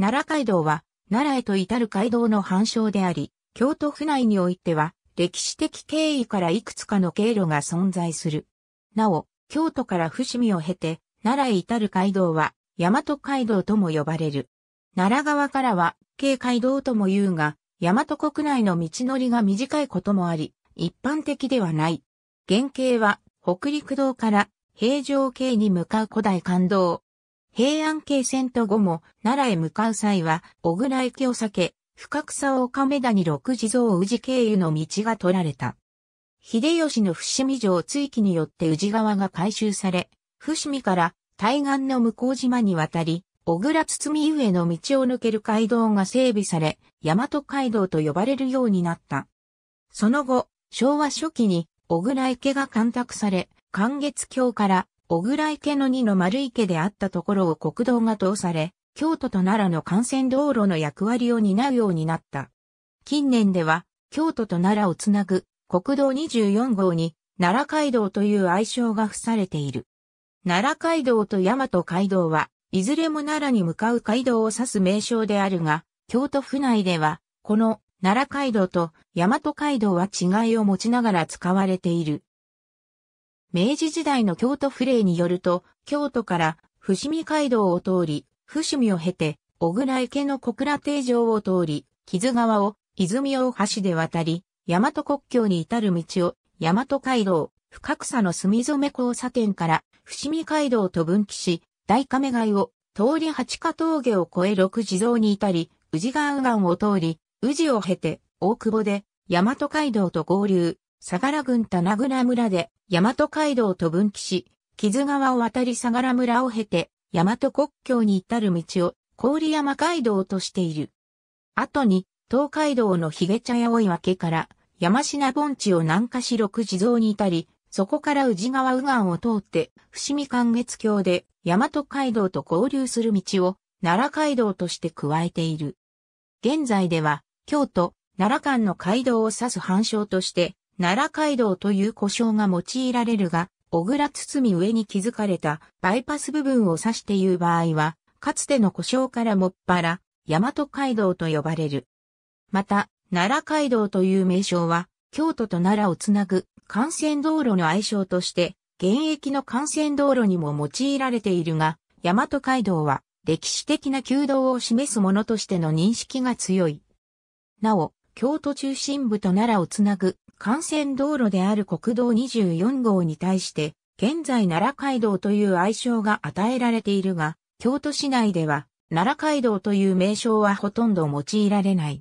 奈良街道は、奈良へと至る街道の反称であり、京都府内においては、歴史的経緯からいくつかの経路が存在する。なお、京都から伏見を経て、奈良へ至る街道は、大和街道とも呼ばれる。奈良側からは、京街道とも言うが、大和国内の道のりが短いこともあり、一般的ではない。原型は、北陸道から平城京に向かう古代関道、平安京線と後も奈良へ向かう際は、小倉駅を避け、深草を亀田に六地蔵宇治経由の道が取られた。秀吉の伏見城追記によって宇治川が改修され、伏見から対岸の向島に渡り、小倉堤上への道を抜ける街道が整備され、大和街道と呼ばれるようになった。その後、昭和初期に小倉池が干拓され、関月橋から小倉池の2の丸池であったところを国道が通され、京都と奈良の幹線道路の役割を担うようになった。近年では、京都と奈良をつなぐ国道24号に奈良街道という愛称が付されている。奈良街道と大和街道は、いずれも奈良に向かう街道を指す名称であるが、京都府内では、この奈良街道と大和街道は違いを持ちながら使われている。明治時代の京都府令によると、京都から伏見街道を通り、伏見を経て、小倉池の小倉定城を通り、木津川を泉大橋で渡り、大和国境に至る道を、大和街道、深草の墨染交差点から、伏見街道と分岐し、大亀街を通り八ヶ峠を越え六地蔵に至り、宇治川右岸を通り、宇治を経て、大久保で、大和街道と合流、相良郡名倉村で、大和街道と分岐し、木津川を渡り相良村を経て、大和国境に至る道を、郡山街道としている。後に、東海道の髭茶屋追分から、山科盆地を南下し六地蔵に至り、そこから宇治川右岸を通って、伏見関月橋で、大和街道と交流する道を、奈良街道として加えている。現在では、京都、奈良間の街道を指す反称として、奈良街道という呼称が用いられるが、小倉包上に築かれたバイパス部分を指して言う場合は、かつての故障からもっぱら、大和街道と呼ばれる。また、奈良街道という名称は、京都と奈良をつなぐ幹線道路の愛称として、現役の幹線道路にも用いられているが、大和街道は歴史的な旧道を示すものとしての認識が強い。なお、京都中心部と奈良をつなぐ幹線道路である国道24号に対して、現在奈良街道という愛称が与えられているが、京都市内では奈良街道という名称はほとんど用いられない。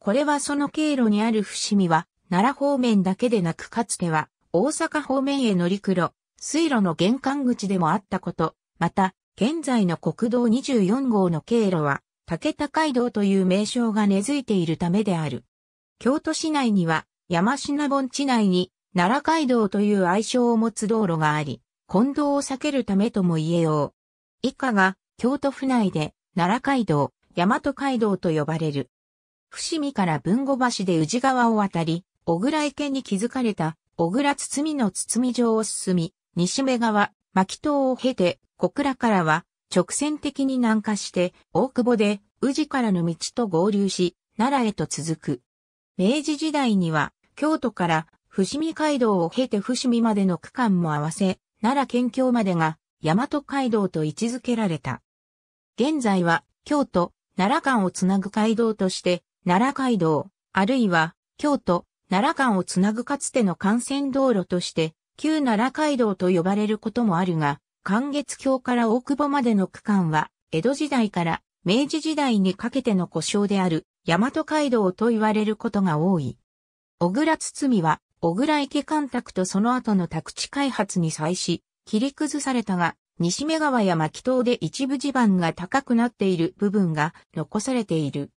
これはその経路にある伏見は、奈良方面だけでなくかつては、大阪方面へ乗り黒、水路の玄関口でもあったこと、また、現在の国道24号の経路は、竹田街道という名称が根付いているためである。京都市内には山品盆地内に奈良街道という愛称を持つ道路があり、混同を避けるためとも言えよう。以下が京都府内で奈良街道、大和街道と呼ばれる。伏見から文後橋で宇治川を渡り、小倉池に築かれた小倉堤の堤城を進み、西目川、牧東を経て、小倉からは直線的に南下して、大久保で宇治からの道と合流し、奈良へと続く。明治時代には、京都から伏見街道を経て伏見までの区間も合わせ、奈良県境までが大和街道と位置づけられた。現在は京都、奈良間をつなぐ街道として、奈良街道、あるいは京都、奈良間をつなぐかつての幹線道路として、旧奈良街道と呼ばれることもあるが、関月橋から大久保までの区間は、江戸時代から明治時代にかけての故障である、大和街道と言われることが多い。小倉堤は、小倉池干拓とその後の宅地開発に際し、切り崩されたが、西目川や牧島で一部地盤が高くなっている部分が残されている。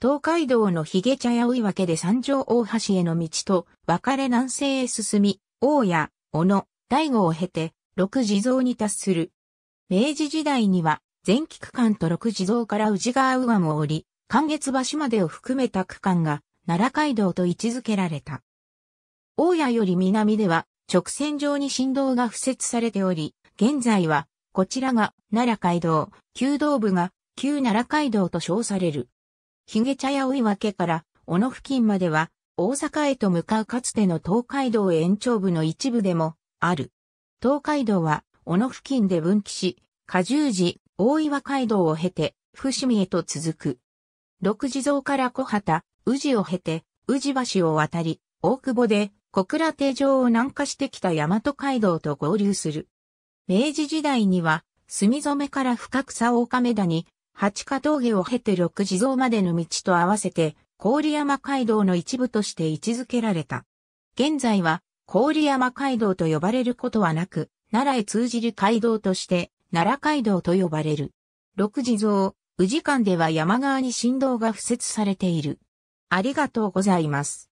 東海道のヒゲ茶屋追分で三条大橋への道と、別れ南西へ進み、大谷、小野、大悟を経て、6地蔵に達する。明治時代には、全期区間と6地蔵から宇治川右岸を降り、関月橋までを含めた区間が、奈良街道と位置づけられた。大谷より南では、直線上に振動が付設されており、現在は、こちらが奈良街道、旧道部が旧奈良街道と称される。ヒゲ茶屋追分から、小野付近までは、大阪へと向かうかつての東海道延長部の一部でも、ある。東海道は、小野付近で分岐し、下十字、大岩街道を経て、伏見へと続く。六地蔵から小畑、宇治を経て、宇治橋を渡り、大久保で、小倉手城を南下してきた大和街道と合流する。明治時代には、墨染から深草大亀田に、八ヶ峠を経て六地蔵までの道と合わせて、郡山街道の一部として位置づけられた。現在は、郡山街道と呼ばれることはなく、奈良へ通じる街道として、奈良街道と呼ばれる。六地蔵、宇治間では山側に振動が付設されている。ありがとうございます。